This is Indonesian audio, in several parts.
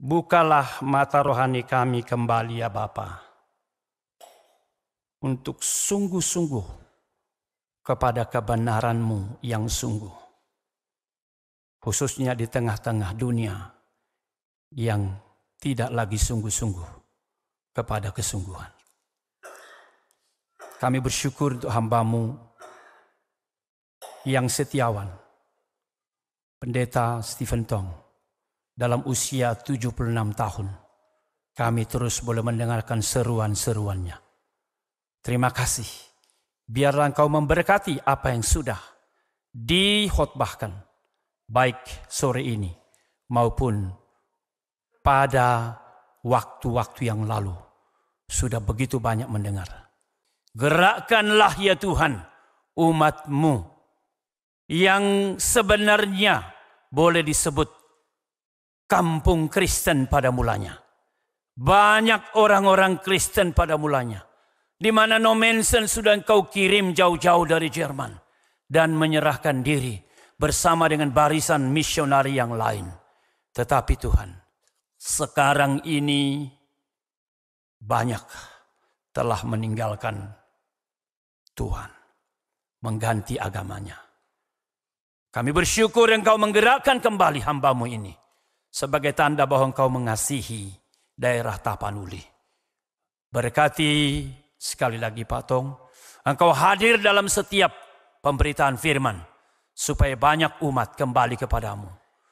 Bukalah mata rohani kami kembali ya Bapa, untuk sungguh-sungguh kepada kebenaran-Mu yang sungguh, khususnya di tengah-tengah dunia yang tidak lagi sungguh-sungguh kepada kesungguhan. Kami bersyukur untuk hambamu yang setiawan, Pendeta Stephen Tong, dalam usia 76 tahun. Kami terus boleh mendengarkan seruan-seruannya. Terima kasih. Biarlah engkau memberkati apa yang sudah dihotbahkan. Baik sore ini maupun pada waktu-waktu yang lalu. Sudah begitu banyak mendengar. Gerakkanlah ya Tuhan umatmu yang sebenarnya boleh disebut kampung Kristen pada mulanya. Banyak orang-orang Kristen pada mulanya. Di mana Nomensen sudah engkau kirim jauh-jauh dari Jerman. Dan menyerahkan diri bersama dengan barisan misionari yang lain. Tetapi Tuhan, sekarang ini banyak telah meninggalkan Tuhan. Mengganti agamanya. Kami bersyukur engkau menggerakkan kembali hambamu ini sebagai tanda bahwa engkau mengasihi daerah Tapanuli. Berkati sekali lagi Pak Tong, engkau hadir dalam setiap pemberitaan firman supaya banyak umat kembali kepadamu.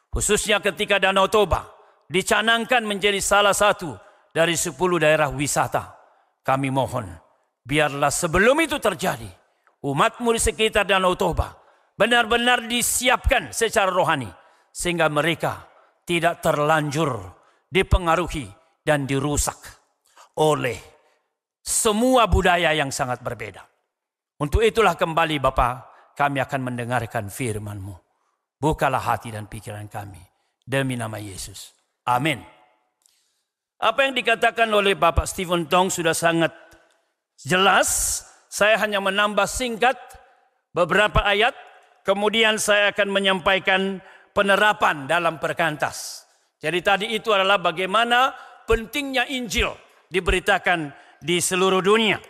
Khususnya ketika Danau Toba dicanangkan menjadi salah satu dari sepuluh daerah wisata. Kami mohon, biarlah sebelum itu terjadi, umatmu di sekitar Danau Toba benar-benar disiapkan secara rohani sehingga mereka tidak terlanjur dipengaruhi dan dirusak oleh semua budaya yang sangat berbeda. Untuk itulah kembali Bapak kami akan mendengarkan firman-Mu. Bukalah hati dan pikiran kami demi nama Yesus. Amin. Apa yang dikatakan oleh Bapak Stephen Tong sudah sangat jelas. Saya hanya menambah singkat beberapa ayat. Kemudian saya akan menyampaikan penerapan dalam perkantas. Jadi tadi itu adalah bagaimana pentingnya Injil diberitakan di seluruh dunia.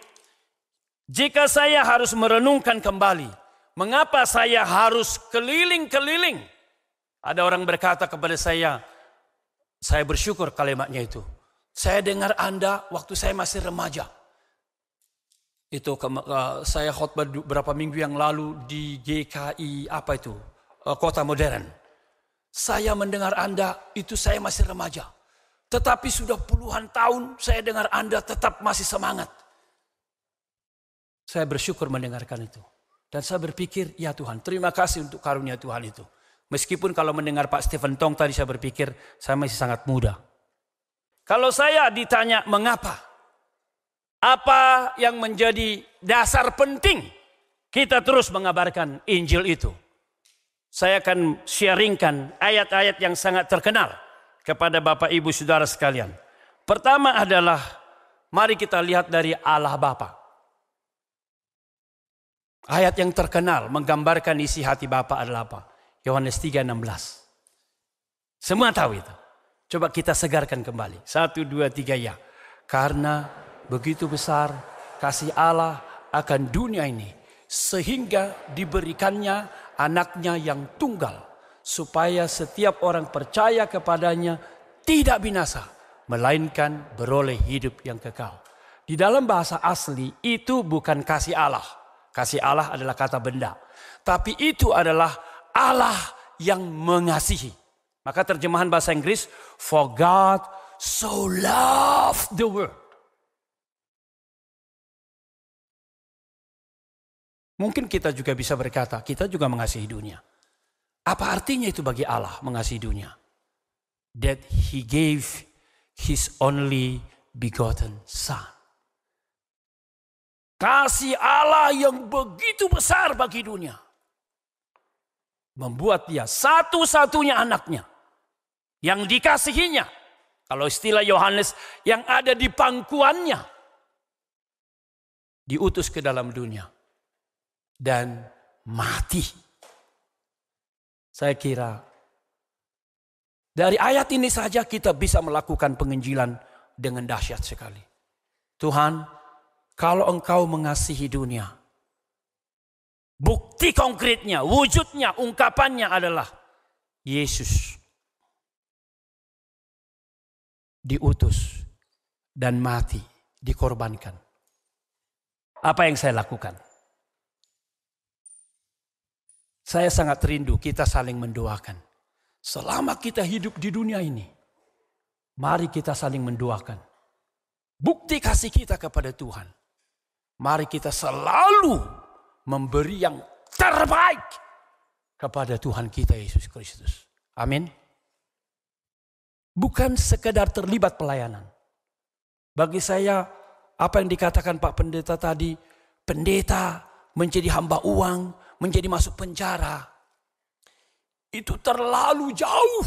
Jika saya harus merenungkan kembali, mengapa saya harus keliling-keliling? Ada orang berkata kepada saya, saya bersyukur kalimatnya itu. Saya dengar Anda waktu saya masih remaja. Itu saya khotbah beberapa minggu yang lalu di GKI apa itu? Eh, kota modern. Saya mendengar Anda, itu saya masih remaja. Tetapi sudah puluhan tahun saya dengar Anda tetap masih semangat. Saya bersyukur mendengarkan itu. Dan saya berpikir, ya Tuhan, terima kasih untuk karunia Tuhan itu. Meskipun kalau mendengar Pak Stephen Tong tadi saya berpikir, saya masih sangat muda. Kalau saya ditanya mengapa, apa yang menjadi dasar penting kita terus mengabarkan Injil itu saya akan sharingkan ayat-ayat yang sangat terkenal kepada Bapak Ibu Saudara sekalian. Pertama adalah mari kita lihat dari Allah Bapa. Ayat yang terkenal menggambarkan isi hati Bapa adalah apa? Yohanes 3:16. Semua tahu itu. Coba kita segarkan kembali. Satu, dua, tiga ya. Karena begitu besar kasih Allah akan dunia ini. Sehingga diberikannya anaknya yang tunggal supaya setiap orang percaya kepadanya tidak binasa melainkan beroleh hidup yang kekal. Di dalam bahasa asli itu bukan kasih Allah. Kasih Allah adalah kata benda. Tapi itu adalah Allah yang mengasihi. Maka terjemahan bahasa Inggris, For God so loved the world. Mungkin kita juga bisa berkata, kita juga mengasihi dunia. Apa artinya itu bagi Allah mengasihi dunia? That he gave his only begotten son. Kasih Allah yang begitu besar bagi dunia. Membuat dia satu-satunya anaknya. Yang dikasihinya. Kalau istilah Yohanes yang ada di pangkuannya. Diutus ke dalam dunia dan mati. Saya kira dari ayat ini saja kita bisa melakukan penginjilan dengan dahsyat sekali. Tuhan, kalau engkau mengasihi dunia, bukti konkretnya, wujudnya, ungkapannya adalah Yesus diutus dan mati, dikorbankan. Apa yang saya lakukan? Saya sangat rindu kita saling mendoakan. Selama kita hidup di dunia ini, mari kita saling mendoakan. Bukti kasih kita kepada Tuhan. Mari kita selalu memberi yang terbaik kepada Tuhan kita Yesus Kristus. Amin. Bukan sekedar terlibat pelayanan. Bagi saya, apa yang dikatakan Pak Pendeta tadi, pendeta menjadi hamba uang, menjadi masuk penjara. Itu terlalu jauh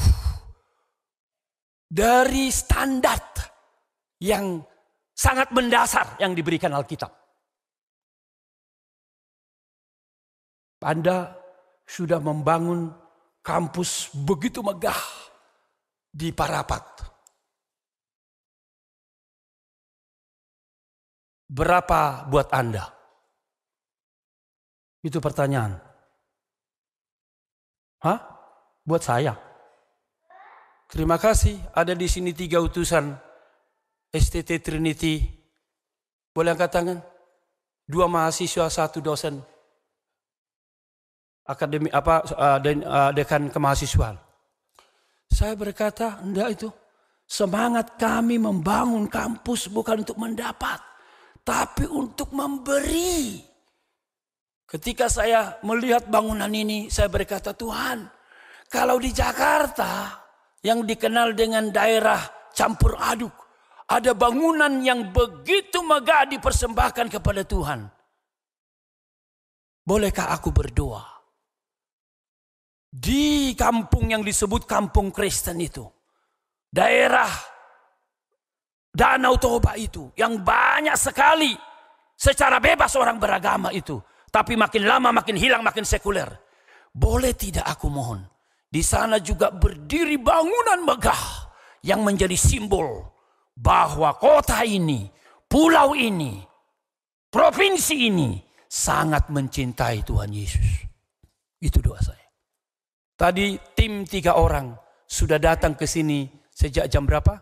dari standar yang sangat mendasar yang diberikan Alkitab. Anda sudah membangun kampus begitu megah di Parapat. Berapa buat Anda? Itu pertanyaan. Hah? Buat saya. Terima kasih ada di sini tiga utusan STT Trinity. Boleh angkat tangan? Dua mahasiswa, satu dosen. Akademi apa uh, dekan kemahasiswaan. Saya berkata, enggak itu. Semangat kami membangun kampus bukan untuk mendapat, tapi untuk memberi. Ketika saya melihat bangunan ini, saya berkata, Tuhan, kalau di Jakarta yang dikenal dengan daerah campur aduk, ada bangunan yang begitu megah dipersembahkan kepada Tuhan. Bolehkah aku berdoa? Di kampung yang disebut kampung Kristen itu, daerah Danau Toba itu, yang banyak sekali secara bebas orang beragama itu, tapi makin lama makin hilang makin sekuler. Boleh tidak aku mohon? Di sana juga berdiri bangunan megah yang menjadi simbol bahwa kota ini, pulau ini, provinsi ini sangat mencintai Tuhan Yesus. Itu doa saya. Tadi tim tiga orang sudah datang ke sini sejak jam berapa?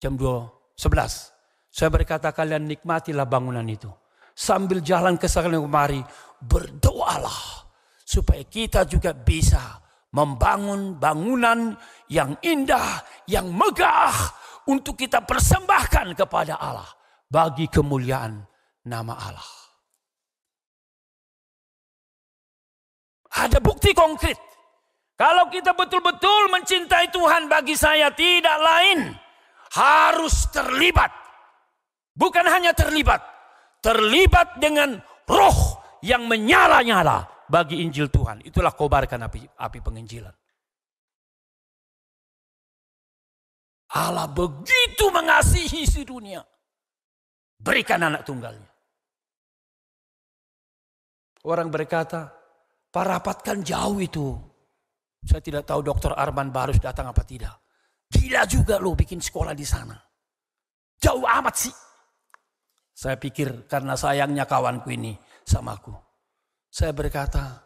Jam dua sebelas. Saya berkata kalian nikmatilah bangunan itu sambil jalan ke sana kemari, berdoalah supaya kita juga bisa membangun bangunan yang indah, yang megah untuk kita persembahkan kepada Allah bagi kemuliaan nama Allah. Ada bukti konkret. Kalau kita betul-betul mencintai Tuhan bagi saya tidak lain harus terlibat. Bukan hanya terlibat, terlibat dengan roh yang menyala-nyala bagi Injil Tuhan. Itulah kobarkan api, api penginjilan. Allah begitu mengasihi si dunia. Berikan anak tunggalnya. Orang berkata, Pak kan jauh itu. Saya tidak tahu dokter Arman Barus datang apa tidak. Gila juga lo bikin sekolah di sana. Jauh amat sih. Saya pikir karena sayangnya kawanku ini sama aku. Saya berkata,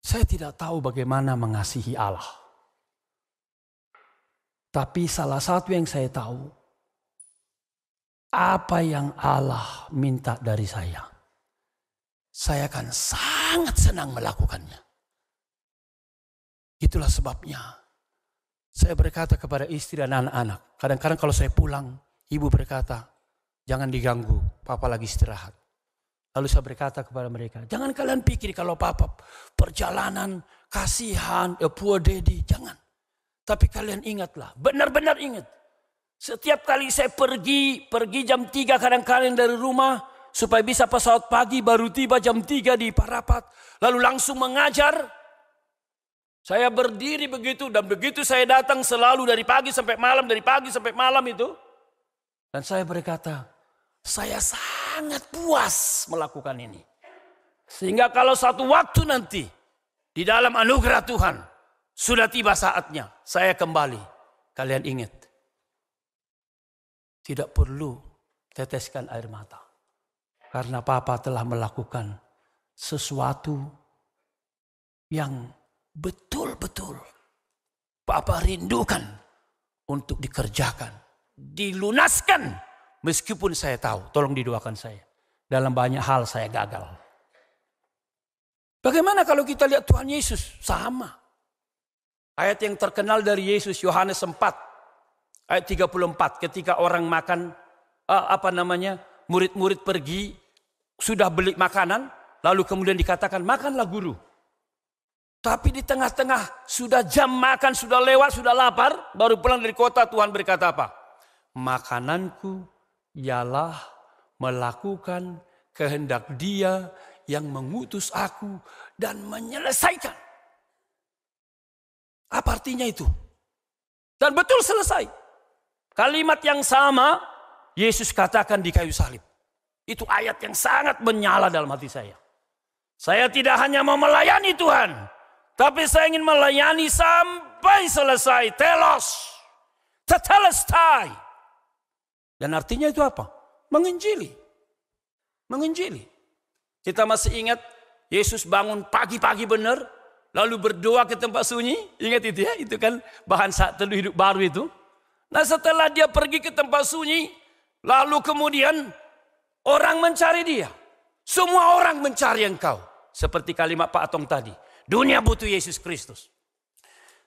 saya tidak tahu bagaimana mengasihi Allah. Tapi salah satu yang saya tahu, apa yang Allah minta dari saya, saya akan sangat senang melakukannya. Itulah sebabnya saya berkata kepada istri dan anak-anak, kadang-kadang kalau saya pulang, ibu berkata, jangan diganggu, papa lagi istirahat. Lalu saya berkata kepada mereka, jangan kalian pikir kalau papa perjalanan, kasihan, ya poor daddy, jangan. Tapi kalian ingatlah, benar-benar ingat. Setiap kali saya pergi, pergi jam 3 kadang-kadang dari rumah, supaya bisa pesawat pagi baru tiba jam 3 di Parapat, lalu langsung mengajar, saya berdiri begitu dan begitu saya datang selalu dari pagi sampai malam, dari pagi sampai malam itu. Dan saya berkata, saya sangat puas melakukan ini. Sehingga kalau satu waktu nanti di dalam anugerah Tuhan sudah tiba saatnya saya kembali. Kalian ingat. Tidak perlu teteskan air mata. Karena papa telah melakukan sesuatu yang betul-betul Papa rindukan untuk dikerjakan, dilunaskan meskipun saya tahu, tolong didoakan saya. Dalam banyak hal saya gagal. Bagaimana kalau kita lihat Tuhan Yesus? Sama. Ayat yang terkenal dari Yesus Yohanes 4 ayat 34 ketika orang makan eh, apa namanya? murid-murid pergi sudah beli makanan lalu kemudian dikatakan makanlah guru. Tapi di tengah-tengah sudah jam makan, sudah lewat, sudah lapar, baru pulang dari kota Tuhan berkata apa? Makananku ialah melakukan kehendak dia yang mengutus aku dan menyelesaikan. Apa artinya itu? Dan betul selesai. Kalimat yang sama Yesus katakan di kayu salib. Itu ayat yang sangat menyala dalam hati saya. Saya tidak hanya mau melayani Tuhan, tapi saya ingin melayani sampai selesai. Telos. Tetelestai. Dan artinya itu apa? Menginjili. Menginjili. Kita masih ingat Yesus bangun pagi-pagi benar. Lalu berdoa ke tempat sunyi. Ingat itu ya. Itu kan bahan saat teduh hidup baru itu. Nah setelah dia pergi ke tempat sunyi. Lalu kemudian orang mencari dia. Semua orang mencari engkau. Seperti kalimat Pak Atong tadi. Dunia butuh Yesus Kristus.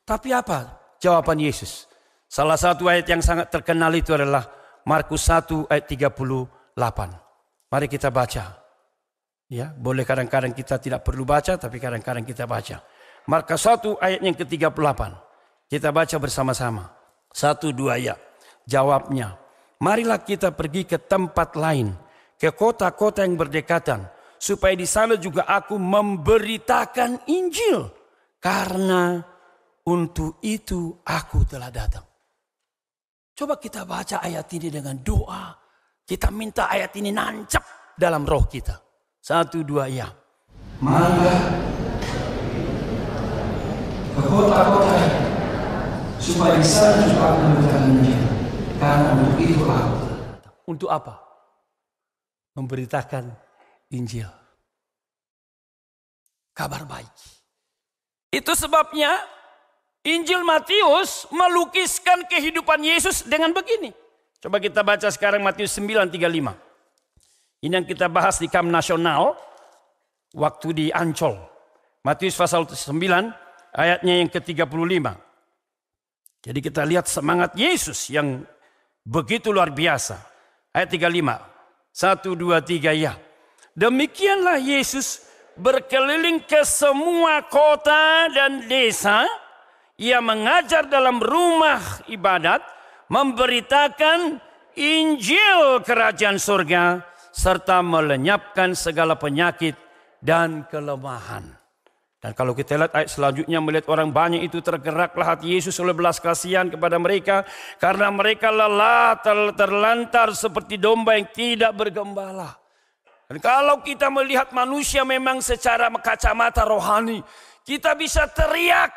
Tapi apa jawaban Yesus? Salah satu ayat yang sangat terkenal itu adalah Markus 1 ayat 38. Mari kita baca. Ya, boleh kadang-kadang kita tidak perlu baca tapi kadang-kadang kita baca. Markus 1 ayat yang ke-38. Kita baca bersama-sama. Satu dua ya. Jawabnya, marilah kita pergi ke tempat lain, ke kota-kota yang berdekatan supaya di sana juga aku memberitakan Injil karena untuk itu aku telah datang. Coba kita baca ayat ini dengan doa. Kita minta ayat ini nancap dalam roh kita. Satu, dua, ya. Maka ke kota-kota supaya di sana juga aku memberitakan Injil. Karena untuk itu aku. Untuk apa? Memberitakan Injil. Kabar baik. Itu sebabnya Injil Matius melukiskan kehidupan Yesus dengan begini. Coba kita baca sekarang Matius 9:35. Ini yang kita bahas di kam nasional waktu di Ancol. Matius pasal 9 ayatnya yang ke-35. Jadi kita lihat semangat Yesus yang begitu luar biasa. Ayat 35. 1, 2, 3 ya. Demikianlah Yesus berkeliling ke semua kota dan desa. Ia mengajar dalam rumah ibadat, memberitakan Injil Kerajaan Surga, serta melenyapkan segala penyakit dan kelemahan. Dan kalau kita lihat ayat selanjutnya melihat orang banyak itu tergeraklah hati Yesus oleh belas kasihan kepada mereka karena mereka lelah terlantar seperti domba yang tidak bergembala. Dan kalau kita melihat manusia memang secara kacamata rohani, kita bisa teriak,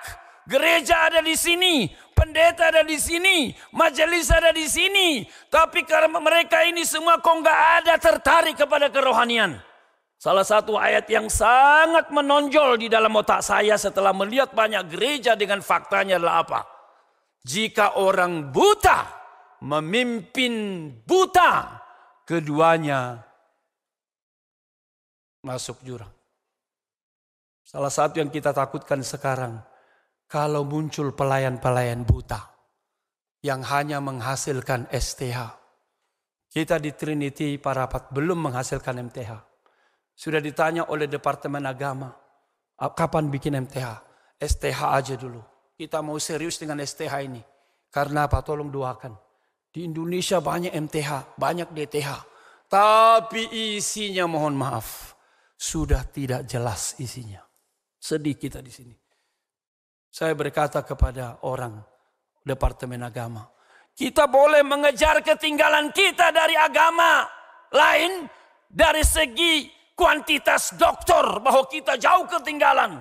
gereja ada di sini, pendeta ada di sini, majelis ada di sini. Tapi karena mereka ini semua kok nggak ada tertarik kepada kerohanian. Salah satu ayat yang sangat menonjol di dalam otak saya setelah melihat banyak gereja dengan faktanya adalah apa? Jika orang buta memimpin buta, keduanya masuk jurang. Salah satu yang kita takutkan sekarang, kalau muncul pelayan-pelayan buta yang hanya menghasilkan STH. Kita di Trinity para rapat belum menghasilkan MTH. Sudah ditanya oleh Departemen Agama, kapan bikin MTH? STH aja dulu. Kita mau serius dengan STH ini. Karena apa? Tolong doakan. Di Indonesia banyak MTH, banyak DTH. Tapi isinya mohon maaf sudah tidak jelas isinya. Sedih kita di sini. Saya berkata kepada orang Departemen Agama, kita boleh mengejar ketinggalan kita dari agama lain dari segi kuantitas doktor bahwa kita jauh ketinggalan.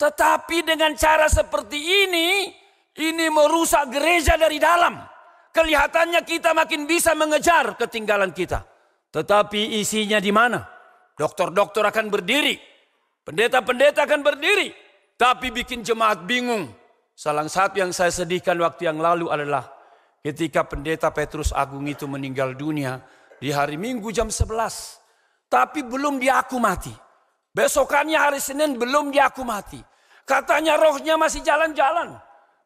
Tetapi dengan cara seperti ini, ini merusak gereja dari dalam. Kelihatannya kita makin bisa mengejar ketinggalan kita. Tetapi isinya di mana? Dokter-dokter akan berdiri. Pendeta-pendeta akan berdiri. Tapi bikin jemaat bingung. Salah satu yang saya sedihkan waktu yang lalu adalah ketika pendeta Petrus Agung itu meninggal dunia di hari Minggu jam 11. Tapi belum diaku mati. Besokannya hari Senin belum diaku mati. Katanya rohnya masih jalan-jalan.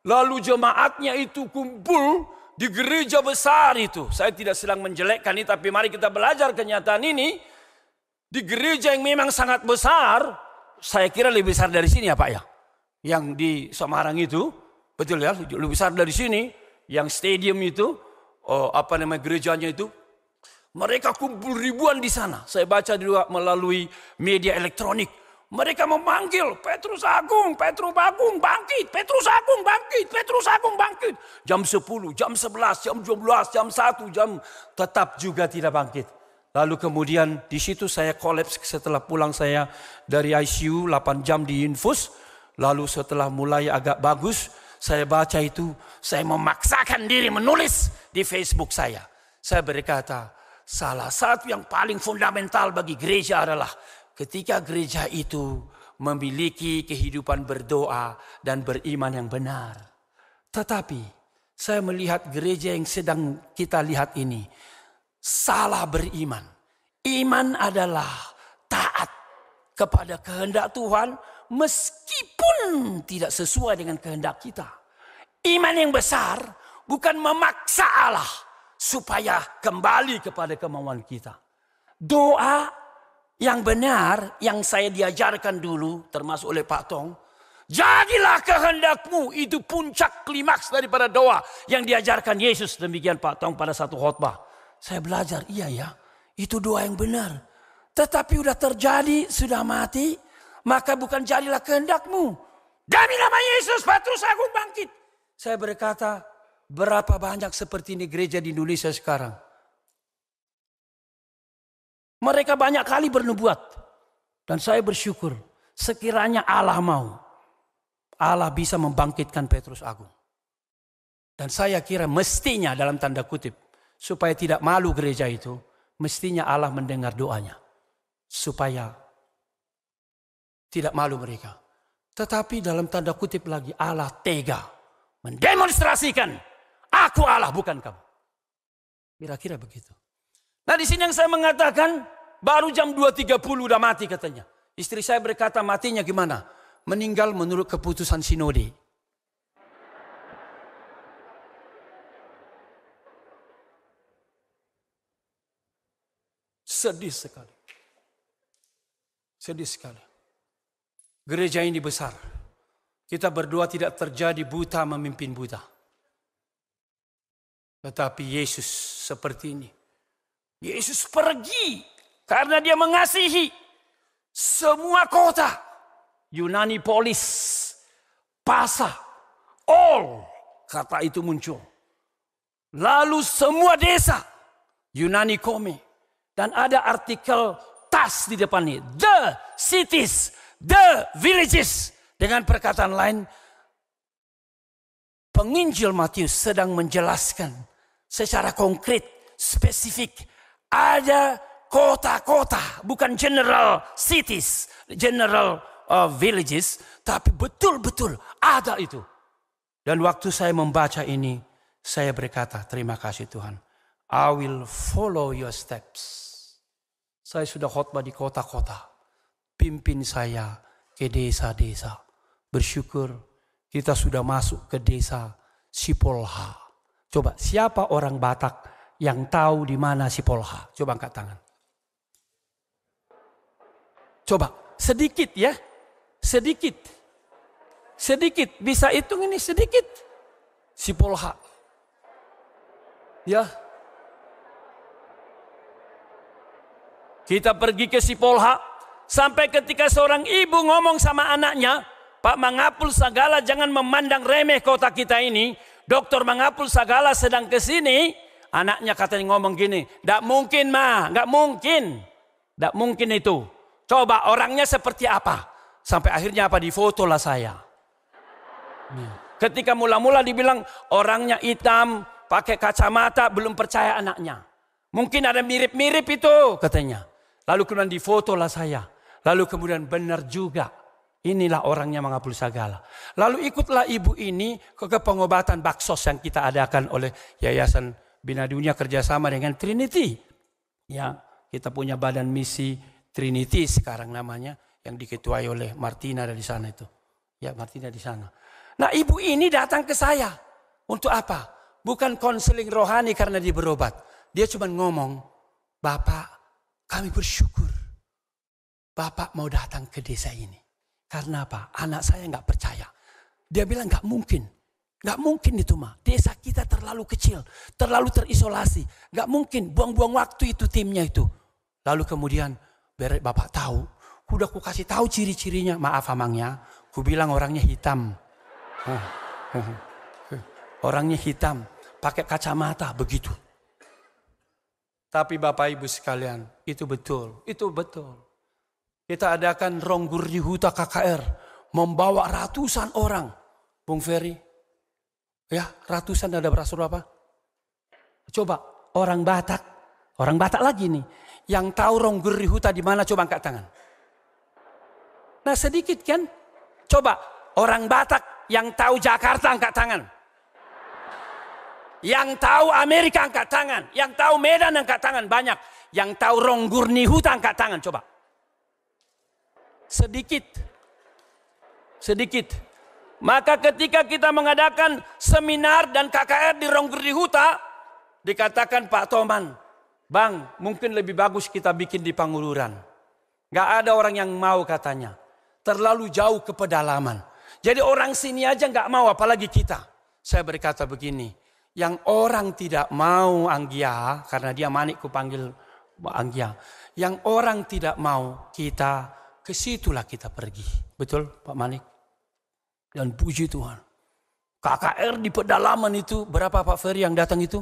Lalu jemaatnya itu kumpul di gereja besar itu. Saya tidak sedang menjelekkan ini tapi mari kita belajar kenyataan ini di gereja yang memang sangat besar, saya kira lebih besar dari sini ya Pak ya. Yang di Semarang itu, betul ya, lebih besar dari sini. Yang stadium itu, oh, apa namanya gerejanya itu, mereka kumpul ribuan di sana. Saya baca juga melalui media elektronik. Mereka memanggil Petrus Agung, Petrus Agung bangkit, Petrus Agung bangkit, Petrus Agung bangkit. Jam 10, jam 11, jam 12, jam 1, jam tetap juga tidak bangkit. Lalu kemudian di situ saya kolaps setelah pulang saya dari ICU 8 jam di infus. Lalu setelah mulai agak bagus, saya baca itu, saya memaksakan diri menulis di Facebook saya. Saya berkata, salah satu yang paling fundamental bagi gereja adalah ketika gereja itu memiliki kehidupan berdoa dan beriman yang benar. Tetapi saya melihat gereja yang sedang kita lihat ini salah beriman. Iman adalah taat kepada kehendak Tuhan meskipun tidak sesuai dengan kehendak kita. Iman yang besar bukan memaksa Allah supaya kembali kepada kemauan kita. Doa yang benar yang saya diajarkan dulu termasuk oleh Pak Tong. Jadilah kehendakmu itu puncak klimaks daripada doa yang diajarkan Yesus demikian Pak Tong pada satu khotbah saya belajar, iya ya, itu doa yang benar. Tetapi sudah terjadi, sudah mati, maka bukan jadilah kehendakmu. Demi nama Yesus, Petrus Agung bangkit. Saya berkata, berapa banyak seperti ini gereja di Indonesia sekarang. Mereka banyak kali bernubuat. Dan saya bersyukur, sekiranya Allah mau, Allah bisa membangkitkan Petrus Agung. Dan saya kira mestinya dalam tanda kutip, supaya tidak malu gereja itu, mestinya Allah mendengar doanya. Supaya tidak malu mereka. Tetapi dalam tanda kutip lagi Allah tega mendemonstrasikan aku Allah bukan kamu. Kira-kira begitu. Nah di sini yang saya mengatakan baru jam 2.30 udah mati katanya. Istri saya berkata matinya gimana? Meninggal menurut keputusan sinode. Sedih sekali. Sedih sekali. Gereja ini besar. Kita berdua tidak terjadi buta memimpin buta. Tetapi Yesus seperti ini. Yesus pergi karena dia mengasihi semua kota. Yunani polis, Pasa, all kata itu muncul. Lalu semua desa Yunani Komi. Dan ada artikel tas di depan ini, The cities, the villages. Dengan perkataan lain, penginjil Matius sedang menjelaskan secara konkret, spesifik. Ada kota-kota, bukan general cities, general uh, villages, tapi betul-betul ada itu. Dan waktu saya membaca ini, saya berkata, "Terima kasih Tuhan." I will follow your steps. Saya sudah khotbah di kota-kota. Pimpin saya ke desa-desa. Bersyukur kita sudah masuk ke desa Sipolha. Coba siapa orang Batak yang tahu di mana Sipolha? Coba angkat tangan. Coba sedikit ya. Sedikit. Sedikit. Bisa hitung ini sedikit. Sipolha. Ya, Kita pergi ke Sipolha. Sampai ketika seorang ibu ngomong sama anaknya. Pak Mangapul Sagala jangan memandang remeh kota kita ini. Dokter Mangapul Sagala sedang ke sini. Anaknya katanya ngomong gini. Tidak mungkin ma, nggak mungkin. Tidak mungkin itu. Coba orangnya seperti apa. Sampai akhirnya apa difoto lah saya. Iya. Ketika mula-mula dibilang orangnya hitam, pakai kacamata, belum percaya anaknya. Mungkin ada mirip-mirip itu katanya. Lalu kemudian difotolah saya. Lalu kemudian benar juga. Inilah orangnya mengapul segala. Lalu ikutlah ibu ini ke, ke pengobatan baksos yang kita adakan oleh Yayasan Bina Dunia kerjasama dengan Trinity. Ya, kita punya badan misi Trinity sekarang namanya yang diketuai oleh Martina dari sana itu. Ya, Martina di sana. Nah, ibu ini datang ke saya. Untuk apa? Bukan konseling rohani karena dia berobat. Dia cuma ngomong, Bapak kami bersyukur Bapak mau datang ke desa ini. Karena apa? Anak saya nggak percaya. Dia bilang nggak mungkin. Nggak mungkin itu mah. Desa kita terlalu kecil. Terlalu terisolasi. Nggak mungkin. Buang-buang waktu itu timnya itu. Lalu kemudian bapak tahu. Udah ku kasih tahu ciri-cirinya. Maaf amangnya. Ku bilang orangnya hitam. Orangnya hitam. Pakai kacamata begitu. Tapi Bapak Ibu sekalian, itu betul, itu betul. Kita adakan ronggur di huta KKR, membawa ratusan orang. Bung Ferry, ya ratusan ada berasur apa? Coba orang Batak, orang Batak lagi nih, yang tahu ronggur di huta di mana coba angkat tangan. Nah sedikit kan? Coba orang Batak yang tahu Jakarta angkat tangan. Yang tahu Amerika angkat tangan. Yang tahu Medan angkat tangan banyak. Yang tahu Ronggurni Huta angkat tangan. Coba. Sedikit. Sedikit. Maka ketika kita mengadakan seminar dan KKR di Ronggurni Huta. Dikatakan Pak Toman. Bang mungkin lebih bagus kita bikin di Panguluran. Gak ada orang yang mau katanya. Terlalu jauh ke pedalaman. Jadi orang sini aja gak mau apalagi kita. Saya berkata begini, yang orang tidak mau Anggia karena dia manik kupanggil Anggia. Yang orang tidak mau kita ke situlah kita pergi. Betul Pak Manik? Dan puji Tuhan. KKR di pedalaman itu berapa Pak Ferry yang datang itu?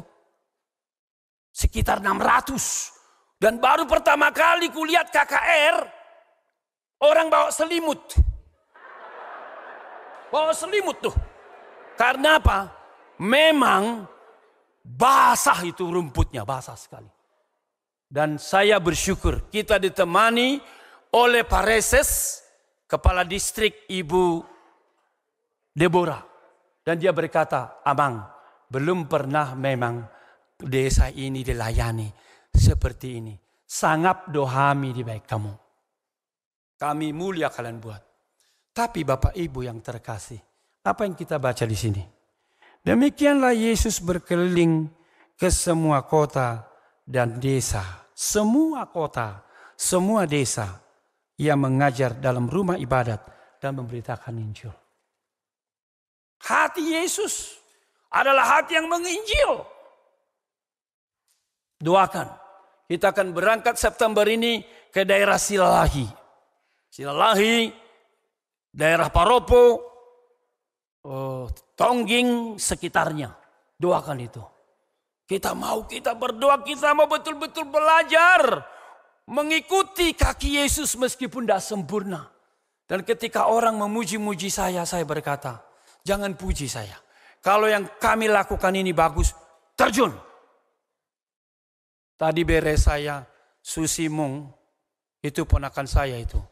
Sekitar 600. Dan baru pertama kali kulihat KKR orang bawa selimut. Bawa selimut tuh. Karena apa? memang basah itu rumputnya, basah sekali. Dan saya bersyukur kita ditemani oleh Pareses, kepala distrik Ibu Deborah. Dan dia berkata, Abang, belum pernah memang desa ini dilayani seperti ini. sangat dohami di baik kamu. Kami mulia kalian buat. Tapi Bapak Ibu yang terkasih, apa yang kita baca di sini? Demikianlah Yesus berkeliling ke semua kota dan desa. Semua kota, semua desa. Ia mengajar dalam rumah ibadat dan memberitakan Injil. Hati Yesus adalah hati yang menginjil. Doakan. Kita akan berangkat September ini ke daerah Silalahi. Silalahi, daerah Paropo, uh, tongging sekitarnya. Doakan itu. Kita mau kita berdoa, kita mau betul-betul belajar. Mengikuti kaki Yesus meskipun tidak sempurna. Dan ketika orang memuji-muji saya, saya berkata, jangan puji saya. Kalau yang kami lakukan ini bagus, terjun. Tadi beres saya, Susi Mung, itu ponakan saya itu.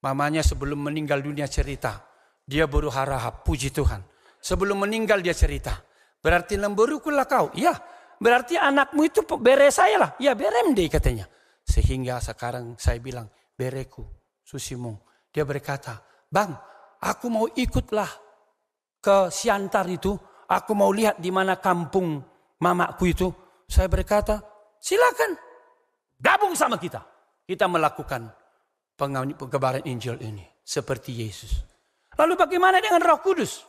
Mamanya sebelum meninggal dunia cerita. Dia baru harap-harap puji Tuhan. Sebelum meninggal dia cerita. Berarti lemburukulah kau. Iya, berarti anakmu itu bere saya lah. Ya berem deh katanya. Sehingga sekarang saya bilang, bereku, susimu. Dia berkata, bang, aku mau ikutlah ke Siantar itu. Aku mau lihat di mana kampung mamaku itu. Saya berkata, silakan gabung sama kita. Kita melakukan pengabaran Injil ini seperti Yesus. Lalu bagaimana dengan Roh Kudus?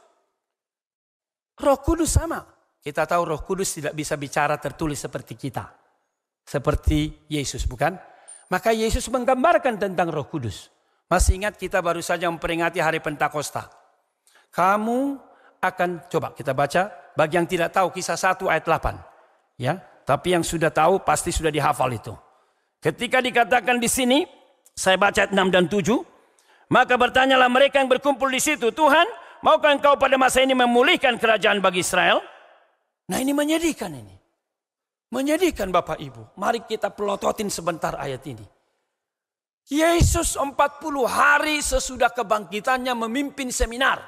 Roh Kudus sama. Kita tahu Roh Kudus tidak bisa bicara tertulis seperti kita. Seperti Yesus, bukan? Maka Yesus menggambarkan tentang Roh Kudus. Masih ingat kita baru saja memperingati hari Pentakosta. Kamu akan coba kita baca bagi yang tidak tahu kisah 1 ayat 8. Ya, tapi yang sudah tahu pasti sudah dihafal itu. Ketika dikatakan di sini, saya baca ayat 6 dan 7, maka bertanyalah mereka yang berkumpul di situ, Tuhan, maukah engkau pada masa ini memulihkan kerajaan bagi Israel? Nah ini menyedihkan ini. Menyedihkan Bapak Ibu. Mari kita pelototin sebentar ayat ini. Yesus 40 hari sesudah kebangkitannya memimpin seminar.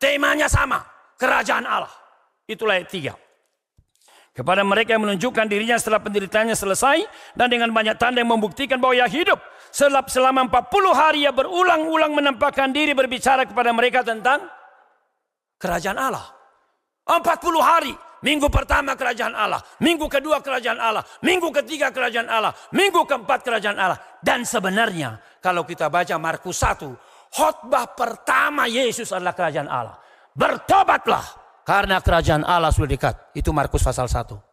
Temanya sama, kerajaan Allah. Itulah ayat 3 kepada mereka yang menunjukkan dirinya setelah penderitaannya selesai dan dengan banyak tanda yang membuktikan bahwa ia hidup Selap Selama 40 hari ia berulang-ulang menampakkan diri berbicara kepada mereka tentang kerajaan Allah. 40 hari. Minggu pertama kerajaan Allah. Minggu kedua kerajaan Allah. Minggu ketiga kerajaan Allah. Minggu keempat kerajaan Allah. Dan sebenarnya kalau kita baca Markus 1. Khotbah pertama Yesus adalah kerajaan Allah. Bertobatlah karena kerajaan Allah sudah dekat. Itu Markus pasal 1.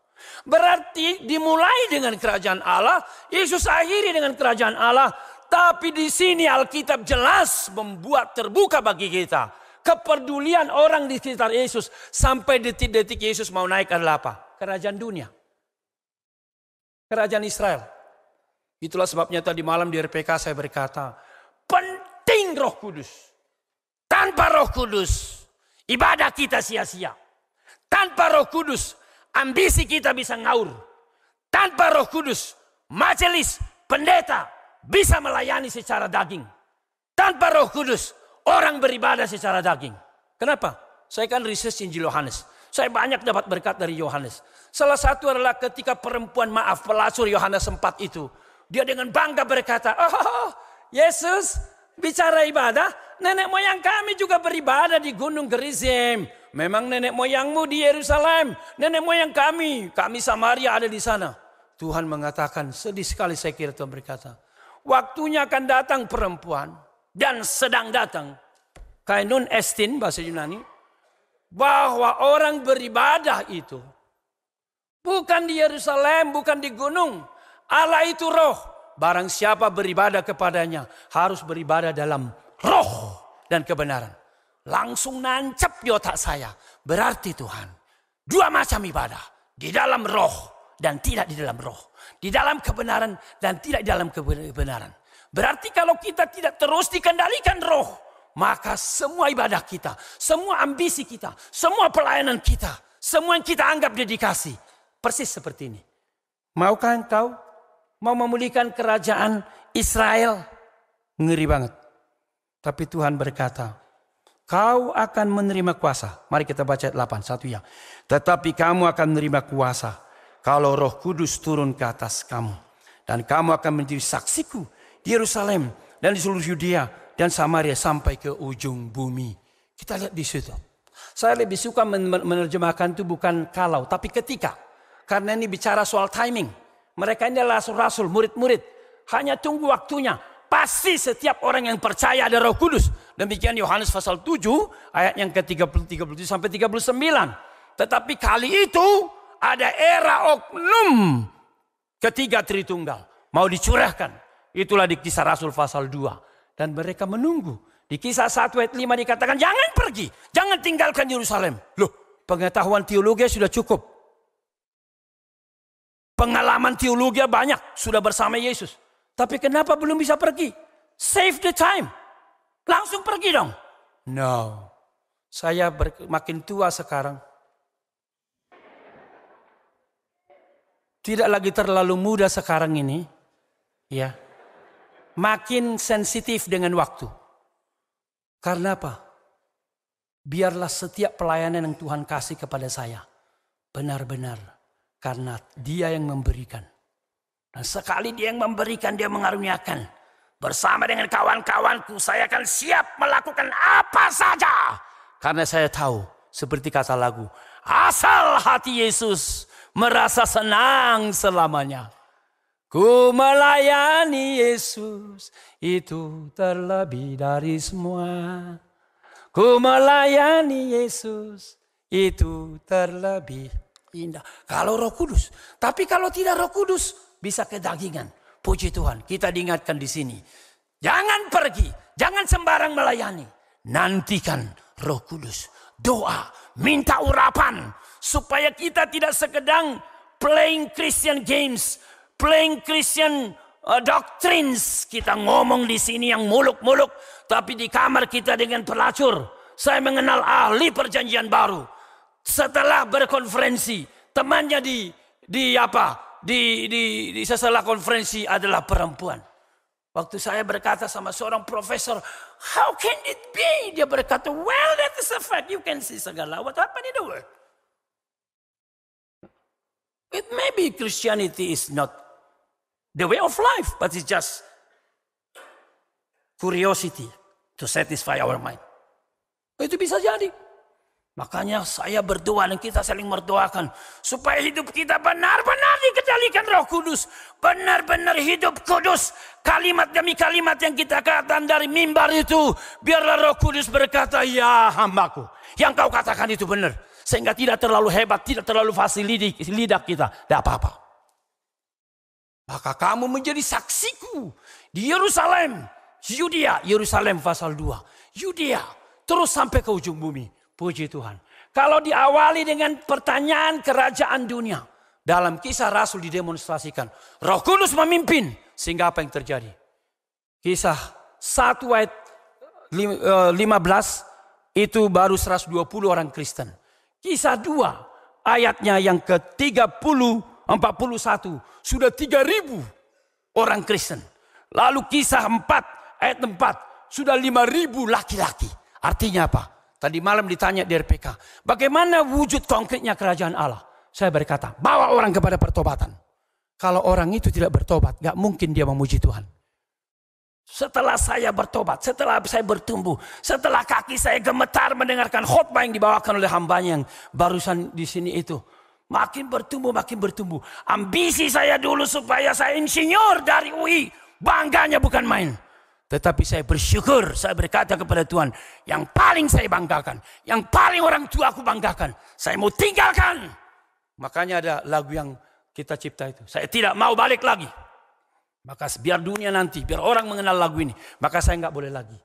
Berarti dimulai dengan kerajaan Allah, Yesus akhiri dengan kerajaan Allah, tapi di sini Alkitab jelas membuat terbuka bagi kita kepedulian orang di sekitar Yesus sampai detik-detik Yesus mau naik adalah apa? Kerajaan dunia. Kerajaan Israel. Itulah sebabnya tadi malam di RPK saya berkata, penting Roh Kudus. Tanpa Roh Kudus, ibadah kita sia-sia. Tanpa Roh Kudus, ambisi kita bisa ngaur. Tanpa roh kudus, majelis, pendeta bisa melayani secara daging. Tanpa roh kudus, orang beribadah secara daging. Kenapa? Saya kan riset Injil Yohanes. Saya banyak dapat berkat dari Yohanes. Salah satu adalah ketika perempuan maaf pelacur Yohanes 4 itu. Dia dengan bangga berkata, oh Yesus bicara ibadah, nenek moyang kami juga beribadah di Gunung Gerizim. Memang nenek moyangmu di Yerusalem, nenek moyang kami, kami Samaria ada di sana. Tuhan mengatakan, sedih sekali saya kira Tuhan berkata, waktunya akan datang perempuan dan sedang datang. Kainun estin bahasa Yunani, bahwa orang beribadah itu bukan di Yerusalem, bukan di gunung. Allah itu roh. Barang siapa beribadah kepadanya harus beribadah dalam roh dan kebenaran langsung nancap di otak saya. Berarti Tuhan, dua macam ibadah. Di dalam roh dan tidak di dalam roh. Di dalam kebenaran dan tidak di dalam kebenaran. Berarti kalau kita tidak terus dikendalikan roh, maka semua ibadah kita, semua ambisi kita, semua pelayanan kita, semua yang kita anggap dedikasi, persis seperti ini. Maukah engkau mau memulihkan kerajaan Israel? Ngeri banget. Tapi Tuhan berkata, kau akan menerima kuasa. Mari kita baca 8, satu yang. Tetapi kamu akan menerima kuasa kalau roh kudus turun ke atas kamu. Dan kamu akan menjadi saksiku di Yerusalem dan di seluruh Yudea dan Samaria sampai ke ujung bumi. Kita lihat di situ. Saya lebih suka menerjemahkan itu bukan kalau, tapi ketika. Karena ini bicara soal timing. Mereka ini adalah rasul-rasul, murid-murid. Hanya tunggu waktunya. Pasti setiap orang yang percaya ada roh kudus Demikian Yohanes pasal 7 ayat yang ke-30 37 sampai 39. Tetapi kali itu ada era oknum ketiga Tritunggal mau dicurahkan. Itulah di kisah Rasul pasal 2 dan mereka menunggu. Di kisah 1 ayat 5 dikatakan jangan pergi, jangan tinggalkan Yerusalem. Loh, pengetahuan teologi sudah cukup. Pengalaman teologi banyak, sudah bersama Yesus. Tapi kenapa belum bisa pergi? Save the time. Langsung pergi dong. No. Saya ber, makin tua sekarang. Tidak lagi terlalu muda sekarang ini. Ya. Makin sensitif dengan waktu. Karena apa? Biarlah setiap pelayanan yang Tuhan kasih kepada saya benar-benar karena Dia yang memberikan. Dan sekali Dia yang memberikan, Dia mengaruniakan. Bersama dengan kawan-kawanku saya akan siap melakukan apa saja. Karena saya tahu seperti kata lagu. Asal hati Yesus merasa senang selamanya. Ku melayani Yesus itu terlebih dari semua. Ku melayani Yesus itu terlebih indah. Kalau roh kudus. Tapi kalau tidak roh kudus bisa kedagingan. Puji Tuhan, kita diingatkan di sini. Jangan pergi, jangan sembarang melayani. Nantikan Roh Kudus. Doa, minta urapan supaya kita tidak sekedang playing Christian games, playing Christian uh, doctrines. Kita ngomong di sini yang muluk-muluk, tapi di kamar kita dengan pelacur. Saya mengenal ahli perjanjian baru. Setelah berkonferensi, temannya di di apa? di, di, di setelah konferensi adalah perempuan. Waktu saya berkata sama seorang profesor, how can it be? Dia berkata, well that is a fact. You can see segala what happened in the world. It may be Christianity is not the way of life, but it's just curiosity to satisfy our mind. Itu bisa jadi. Makanya saya berdoa dan kita saling berdoakan supaya hidup kita benar-benar dikendalikan Roh Kudus, benar-benar hidup kudus. Kalimat demi kalimat yang kita katakan dari mimbar itu, biarlah Roh Kudus berkata, "Ya hambaku, yang kau katakan itu benar." Sehingga tidak terlalu hebat, tidak terlalu fasih lidah kita, tidak apa-apa. Maka kamu menjadi saksiku di Yerusalem, Yudia. Yerusalem pasal 2, Yudia. terus sampai ke ujung bumi. Puji Tuhan. Kalau diawali dengan pertanyaan kerajaan dunia. Dalam kisah Rasul didemonstrasikan. Roh Kudus memimpin. Sehingga apa yang terjadi? Kisah 1 ayat 15 eh, itu baru 120 orang Kristen. Kisah 2 ayatnya yang ke-30 41 sudah 3000 orang Kristen. Lalu kisah 4 ayat 4 sudah 5000 laki-laki. Artinya apa? Tadi malam ditanya di RPK, bagaimana wujud konkretnya kerajaan Allah? Saya berkata, bawa orang kepada pertobatan. Kalau orang itu tidak bertobat, gak mungkin dia memuji Tuhan. Setelah saya bertobat, setelah saya bertumbuh, setelah kaki saya gemetar mendengarkan khutbah yang dibawakan oleh hambanya yang barusan di sini itu. Makin bertumbuh, makin bertumbuh. Ambisi saya dulu supaya saya insinyur dari UI. Bangganya bukan main. Tetapi saya bersyukur, saya berkata kepada Tuhan, yang paling saya banggakan, yang paling orang tua aku banggakan, saya mau tinggalkan. Makanya ada lagu yang kita cipta itu. Saya tidak mau balik lagi. Maka biar dunia nanti, biar orang mengenal lagu ini. Maka saya nggak boleh lagi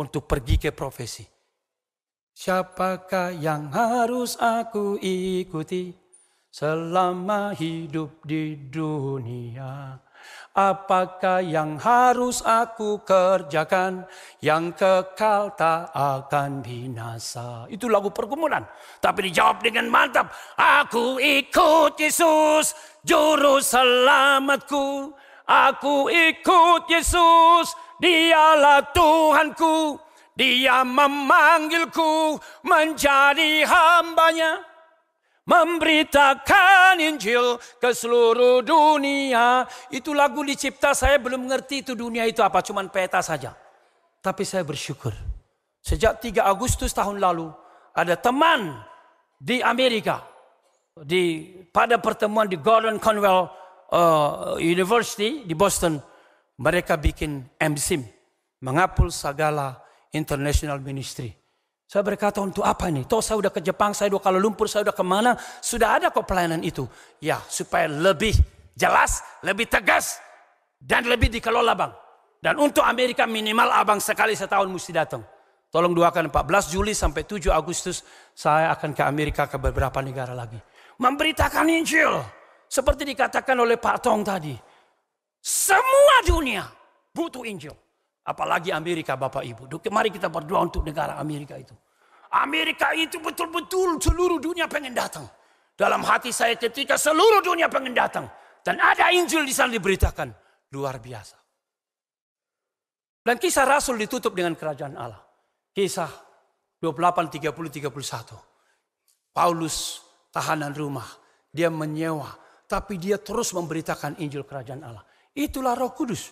untuk pergi ke profesi. Siapakah yang harus aku ikuti selama hidup di dunia? Apakah yang harus aku kerjakan yang kekal tak akan binasa? Itu lagu pergumulan, tapi dijawab dengan mantap. Aku ikut Yesus, juru selamatku. Aku ikut Yesus, dialah Tuhanku. Dia memanggilku menjadi hambanya memberitakan Injil ke seluruh dunia. Itu lagu dicipta saya belum mengerti itu dunia itu apa, cuman peta saja. Tapi saya bersyukur. Sejak 3 Agustus tahun lalu ada teman di Amerika di pada pertemuan di Gordon Conwell uh, University di Boston mereka bikin MSIM mengapul segala international ministry saya berkata untuk apa ini? Toh saya sudah ke Jepang, saya sudah kalau Lumpur, saya sudah kemana. Sudah ada kok pelayanan itu. Ya supaya lebih jelas, lebih tegas, dan lebih dikelola bang. Dan untuk Amerika minimal abang sekali setahun mesti datang. Tolong doakan 14 Juli sampai 7 Agustus saya akan ke Amerika ke beberapa negara lagi. Memberitakan Injil. Seperti dikatakan oleh Pak Tong tadi. Semua dunia butuh Injil. Apalagi Amerika Bapak Ibu. Mari kita berdoa untuk negara Amerika itu. Amerika itu betul-betul seluruh dunia pengen datang. Dalam hati saya ketika seluruh dunia pengen datang. Dan ada Injil di sana diberitakan. Luar biasa. Dan kisah Rasul ditutup dengan kerajaan Allah. Kisah 28, 30, 31. Paulus tahanan rumah. Dia menyewa. Tapi dia terus memberitakan Injil kerajaan Allah. Itulah roh kudus.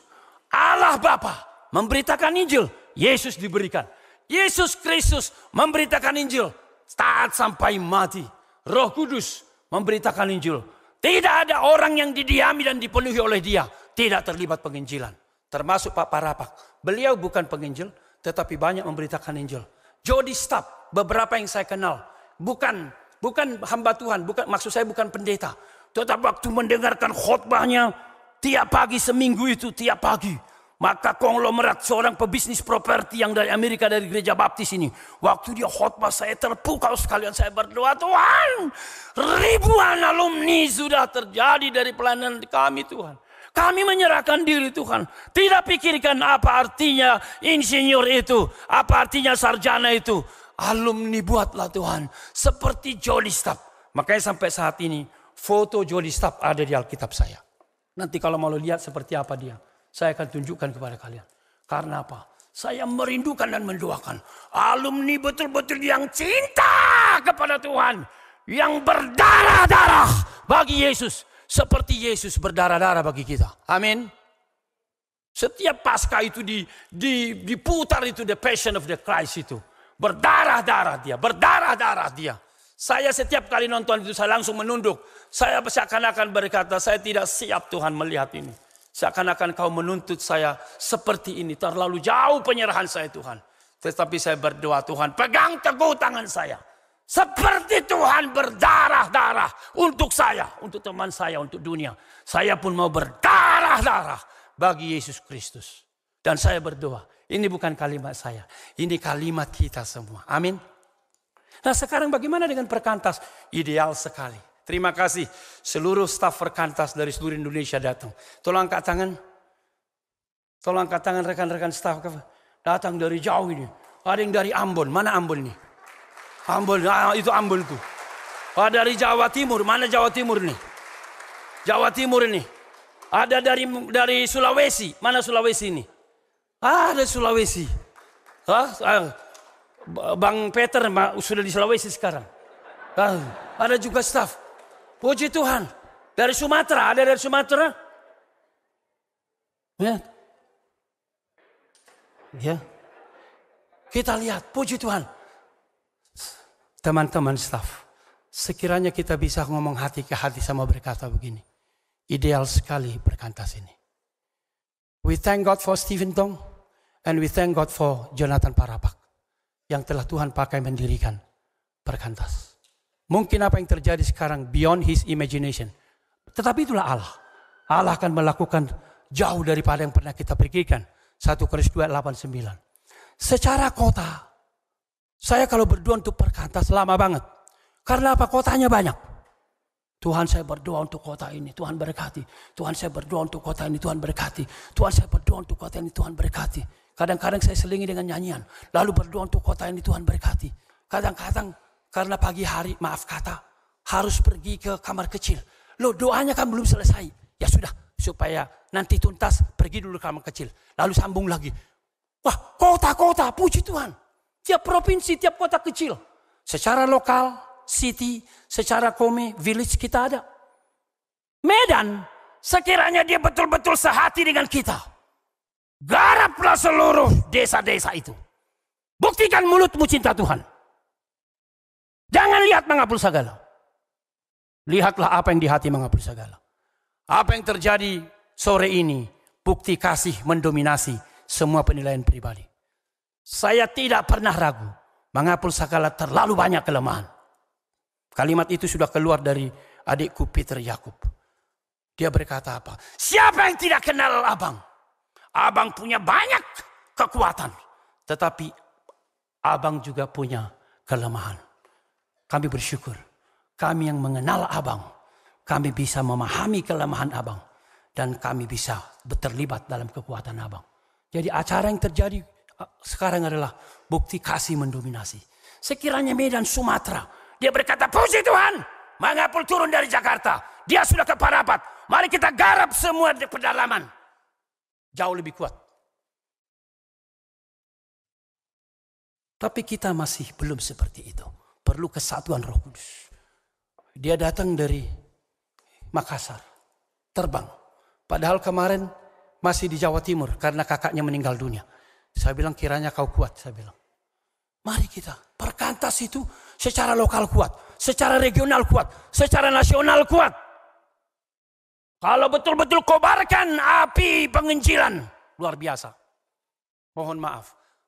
Allah Bapak memberitakan Injil, Yesus diberikan. Yesus Kristus memberitakan Injil, taat sampai mati. Roh Kudus memberitakan Injil. Tidak ada orang yang didiami dan dipenuhi oleh dia. Tidak terlibat penginjilan. Termasuk Pak Parapak. Beliau bukan penginjil, tetapi banyak memberitakan Injil. Jody Stapp, beberapa yang saya kenal. Bukan bukan hamba Tuhan, bukan maksud saya bukan pendeta. Tetap waktu mendengarkan khotbahnya, tiap pagi seminggu itu, tiap pagi maka konglomerat seorang pebisnis properti yang dari Amerika dari gereja baptis ini. Waktu dia khotbah saya terpukau sekalian saya berdoa. Tuhan ribuan alumni sudah terjadi dari pelayanan kami Tuhan. Kami menyerahkan diri Tuhan. Tidak pikirkan apa artinya insinyur itu. Apa artinya sarjana itu. Alumni buatlah Tuhan. Seperti Jolly Stapp Makanya sampai saat ini foto Jolly Stapp ada di Alkitab saya. Nanti kalau mau lihat seperti apa dia saya akan tunjukkan kepada kalian. Karena apa? Saya merindukan dan mendoakan alumni betul-betul yang cinta kepada Tuhan, yang berdarah-darah bagi Yesus, seperti Yesus berdarah-darah bagi kita. Amin. Setiap pasca itu di, di, diputar itu the passion of the Christ itu. Berdarah-darah dia, berdarah-darah dia. Saya setiap kali nonton itu saya langsung menunduk. Saya seakan-akan berkata, saya tidak siap Tuhan melihat ini. Seakan-akan kau menuntut saya seperti ini. Terlalu jauh penyerahan saya Tuhan. Tetapi saya berdoa Tuhan pegang teguh tangan saya. Seperti Tuhan berdarah-darah untuk saya, untuk teman saya, untuk dunia. Saya pun mau berdarah-darah bagi Yesus Kristus. Dan saya berdoa. Ini bukan kalimat saya. Ini kalimat kita semua. Amin. Nah sekarang bagaimana dengan perkantas? Ideal sekali. Terima kasih. Seluruh staf perkantas dari seluruh Indonesia datang. Tolong angkat tangan. Tolong angkat tangan rekan-rekan staf. Datang dari jauh ini. Ada yang dari Ambon. Mana Ambon ini? Ambon, ah, itu Ambon itu. Ah, dari Jawa Timur. Mana Jawa Timur ini? Jawa Timur ini. Ada dari dari Sulawesi. Mana Sulawesi ini? Ah, ada Sulawesi. Hah? Ah, Bang Peter sudah di Sulawesi sekarang. Ah, ada juga staff. Puji Tuhan. Dari Sumatera, ada dari Sumatera? Ya. Ya. Kita lihat, puji Tuhan. Teman-teman staff, sekiranya kita bisa ngomong hati ke hati sama berkata begini. Ideal sekali berkantas ini. We thank God for Stephen Tong and we thank God for Jonathan Parapak yang telah Tuhan pakai mendirikan perkantas. Mungkin apa yang terjadi sekarang beyond his imagination. Tetapi itulah Allah. Allah akan melakukan jauh daripada yang pernah kita pikirkan. 1 Korintus 2, 8, 9. Secara kota, saya kalau berdoa untuk perkata selama banget. Karena apa? Kotanya banyak. Tuhan saya berdoa untuk kota ini, Tuhan berkati. Tuhan saya berdoa untuk kota ini, Tuhan berkati. Tuhan saya berdoa untuk kota ini, Tuhan berkati. Kadang-kadang saya selingi dengan nyanyian. Lalu berdoa untuk kota ini, Tuhan berkati. Kadang-kadang karena pagi hari, maaf kata, harus pergi ke kamar kecil. Loh doanya kan belum selesai. Ya sudah, supaya nanti tuntas pergi dulu ke kamar kecil. Lalu sambung lagi. Wah, kota-kota, puji Tuhan. Tiap provinsi, tiap kota kecil. Secara lokal, city, secara kome, village kita ada. Medan, sekiranya dia betul-betul sehati dengan kita. Garaplah seluruh desa-desa itu. Buktikan mulutmu cinta Tuhan. Jangan lihat menghapus segala. Lihatlah apa yang di hati menghapus segala. Apa yang terjadi sore ini, bukti kasih mendominasi semua penilaian pribadi. Saya tidak pernah ragu menghapus segala terlalu banyak kelemahan. Kalimat itu sudah keluar dari adikku Peter Yakub. Dia berkata apa? Siapa yang tidak kenal abang? Abang punya banyak kekuatan. Tetapi abang juga punya kelemahan. Kami bersyukur. Kami yang mengenal abang. Kami bisa memahami kelemahan abang. Dan kami bisa berterlibat dalam kekuatan abang. Jadi acara yang terjadi uh, sekarang adalah bukti kasih mendominasi. Sekiranya Medan Sumatera. Dia berkata puji Tuhan. Mangapul turun dari Jakarta. Dia sudah ke Parapat. Mari kita garap semua di pedalaman. Jauh lebih kuat. Tapi kita masih belum seperti itu perlu kesatuan Roh Kudus. Dia datang dari Makassar, terbang. Padahal kemarin masih di Jawa Timur karena kakaknya meninggal dunia. Saya bilang kiranya kau kuat, saya bilang. Mari kita perkantas itu secara lokal kuat, secara regional kuat, secara nasional kuat. Kalau betul-betul kobarkan api penginjilan, luar biasa. Mohon maaf.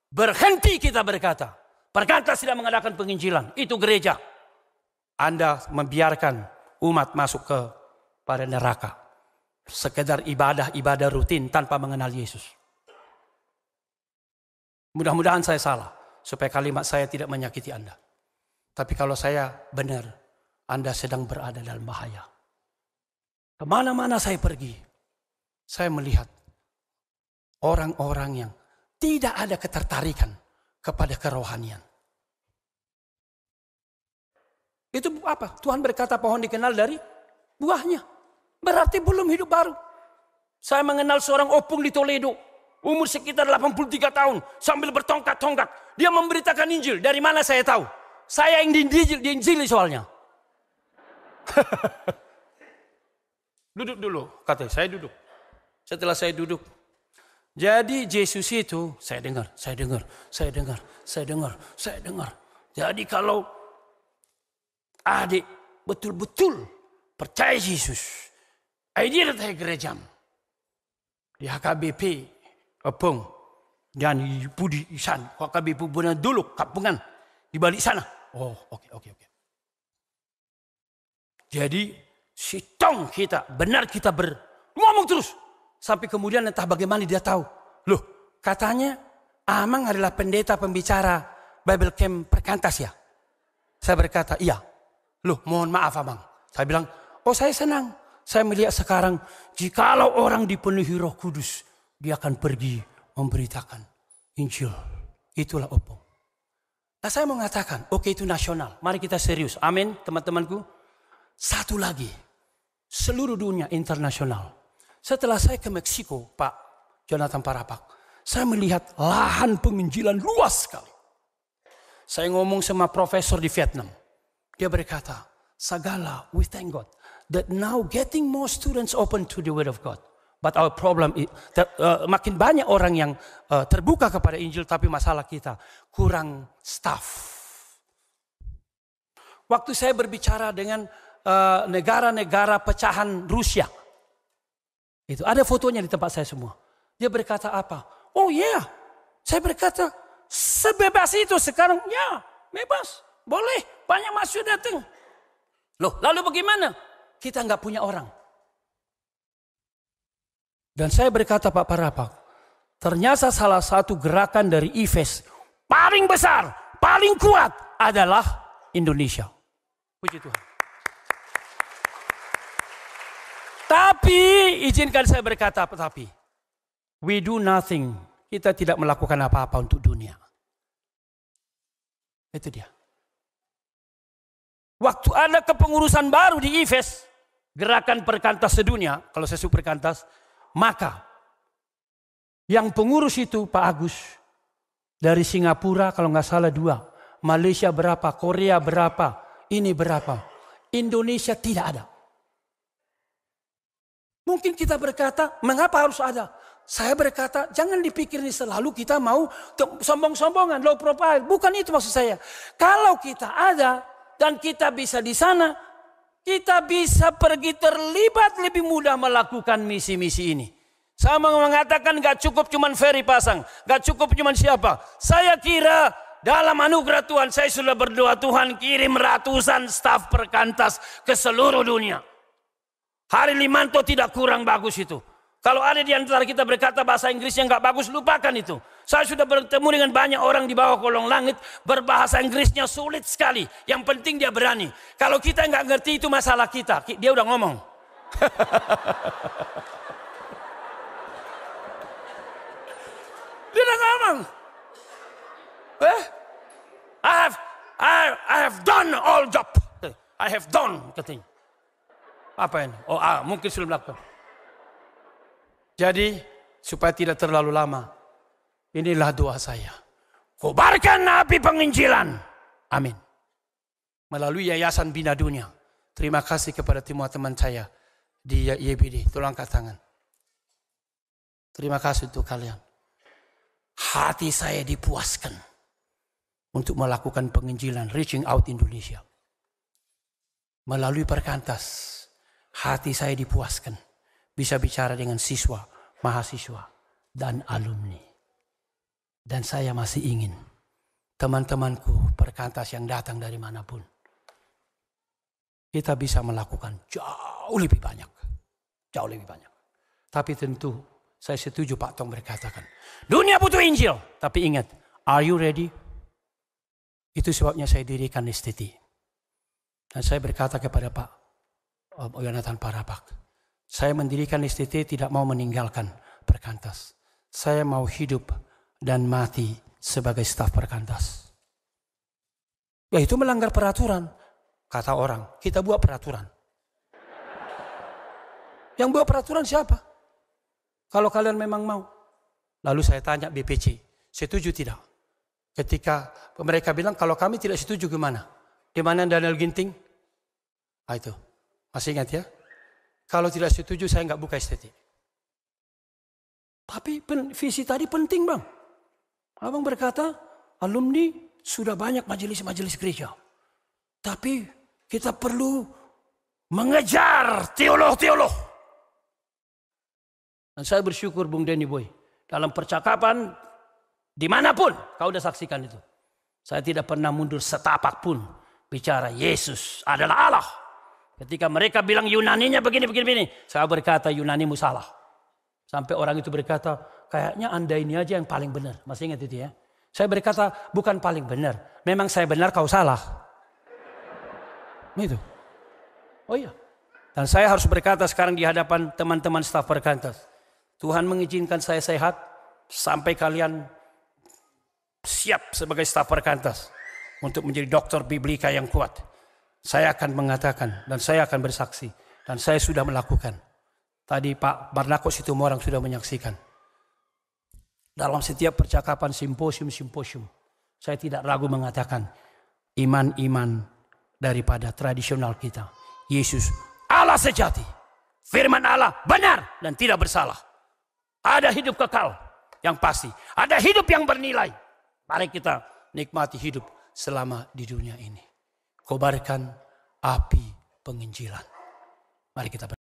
Berhenti kita berkata, berkata tidak mengadakan penginjilan, itu gereja. Anda membiarkan umat masuk ke pada neraka. Sekedar ibadah-ibadah rutin tanpa mengenal Yesus. Mudah-mudahan saya salah supaya kalimat saya tidak menyakiti Anda. Tapi kalau saya benar, Anda sedang berada dalam bahaya. Kemana-mana saya pergi, saya melihat orang-orang yang tidak ada ketertarikan kepada kerohanian. Itu apa? Tuhan berkata pohon dikenal dari buahnya. Berarti belum hidup baru. Saya mengenal seorang opung di Toledo. Umur sekitar 83 tahun. Sambil bertongkat-tongkat. Dia memberitakan Injil. Dari mana saya tahu? Saya yang di diinjili soalnya. duduk dulu. Kata saya duduk. Setelah saya duduk. Jadi Yesus itu saya dengar, saya dengar, saya dengar, saya dengar, saya dengar. Jadi kalau adik betul-betul percaya Yesus. Idea dari gereja. Di HKBP, Opong, dan Budi Isan. HKBP punya dulu, kampungan Di balik sana. Oh, oke, okay, oke, oke. Okay. Jadi, si tong kita, benar kita ber... Ngomong terus. Sampai kemudian entah bagaimana dia tahu. Loh, katanya Amang adalah pendeta pembicara Bible Camp Perkantas ya. Saya berkata, iya. Loh, mohon maaf abang. Saya bilang, oh saya senang. Saya melihat sekarang, jikalau orang dipenuhi roh kudus, dia akan pergi memberitakan Injil. Itulah opung. Nah saya mengatakan, oke okay, itu nasional. Mari kita serius. Amin teman-temanku. Satu lagi. Seluruh dunia internasional. Setelah saya ke Meksiko, Pak Jonathan Parapak. Saya melihat lahan penginjilan luas sekali. Saya ngomong sama profesor di Vietnam. Dia berkata, segala, we thank God that now getting more students open to the word of God. But our problem is ter, uh, makin banyak orang yang uh, terbuka kepada Injil tapi masalah kita kurang staff. Waktu saya berbicara dengan eh, negara-negara uh, pecahan Rusia. Itu ada fotonya di tempat saya semua. Dia berkata apa? Oh ya, yeah. saya berkata sebebas itu sekarang ya, yeah, bebas. Boleh, banyak masuk datang. Loh, lalu bagaimana? Kita nggak punya orang. Dan saya berkata Pak Parapak, ternyata salah satu gerakan dari IFES paling besar, paling kuat adalah Indonesia. Puji Tuhan. Tapi izinkan saya berkata tapi we do nothing. Kita tidak melakukan apa-apa untuk dunia. Itu dia. Waktu ada kepengurusan baru di IFES, gerakan perkantas sedunia, kalau saya suruh perkantas, maka yang pengurus itu Pak Agus dari Singapura kalau nggak salah dua, Malaysia berapa, Korea berapa, ini berapa, Indonesia tidak ada. Mungkin kita berkata, mengapa harus ada? Saya berkata, jangan dipikir ini selalu kita mau sombong-sombongan, low profile. Bukan itu maksud saya. Kalau kita ada, dan kita bisa di sana, kita bisa pergi terlibat lebih mudah melakukan misi-misi ini. Sama mengatakan gak cukup cuman Ferry pasang, gak cukup cuman siapa. Saya kira dalam anugerah Tuhan saya sudah berdoa Tuhan kirim ratusan staf perkantas ke seluruh dunia. Hari Limanto tidak kurang bagus itu. Kalau ada di antara kita berkata bahasa Inggris yang nggak bagus, lupakan itu. Saya sudah bertemu dengan banyak orang di bawah kolong langit. Berbahasa Inggrisnya sulit sekali. Yang penting dia berani. Kalau kita nggak ngerti itu masalah kita. Dia udah ngomong. dia udah ngomong. Eh? I have, I, I have done all job. I have done katanya. Apa ini? Oh, ah, mungkin sudah melakukan. Jadi supaya tidak terlalu lama Inilah doa saya. Kubarkan api penginjilan. Amin. Melalui Yayasan Bina Dunia. Terima kasih kepada semua teman saya di YBD. Tolong angkat tangan. Terima kasih untuk kalian. Hati saya dipuaskan untuk melakukan penginjilan Reaching Out Indonesia. Melalui perkantas, hati saya dipuaskan bisa bicara dengan siswa, mahasiswa, dan alumni. Dan saya masih ingin teman-temanku perkantas yang datang dari manapun. Kita bisa melakukan jauh lebih banyak. Jauh lebih banyak. Tapi tentu saya setuju Pak Tong berkatakan. Dunia butuh Injil. Tapi ingat, are you ready? Itu sebabnya saya dirikan istiti. Dan saya berkata kepada Pak Yonatan Parapak. Saya mendirikan istiti tidak mau meninggalkan perkantas. Saya mau hidup dan mati sebagai staf perkantas. Ya itu melanggar peraturan, kata orang. Kita buat peraturan. Yang buat peraturan siapa? Kalau kalian memang mau. Lalu saya tanya BPC, setuju tidak? Ketika mereka bilang kalau kami tidak setuju gimana? Di mana Daniel Ginting? Nah, itu. Masih ingat ya? Kalau tidak setuju saya nggak buka estetik. Tapi visi tadi penting bang. Abang berkata, alumni sudah banyak majelis-majelis gereja. Tapi kita perlu mengejar teolog-teolog. Dan saya bersyukur Bung Denny Boy. Dalam percakapan dimanapun kau sudah saksikan itu. Saya tidak pernah mundur setapak pun bicara Yesus adalah Allah. Ketika mereka bilang Yunaninya begini begini begini, saya berkata Yunanimu salah. Sampai orang itu berkata, kayaknya anda ini aja yang paling benar. Masih ingat itu ya? Saya berkata, bukan paling benar. Memang saya benar, kau salah. Itu. Oh iya. Dan saya harus berkata sekarang di hadapan teman-teman staf perkantor. Tuhan mengizinkan saya sehat sampai kalian siap sebagai staf perkantor untuk menjadi dokter biblika yang kuat. Saya akan mengatakan dan saya akan bersaksi. Dan saya sudah melakukan. Tadi Pak Barnakos itu orang sudah menyaksikan. Dalam setiap percakapan simposium-simposium, saya tidak ragu mengatakan iman-iman daripada tradisional kita. Yesus Allah sejati. Firman Allah benar dan tidak bersalah. Ada hidup kekal yang pasti. Ada hidup yang bernilai. Mari kita nikmati hidup selama di dunia ini. Kobarkan api penginjilan. Mari kita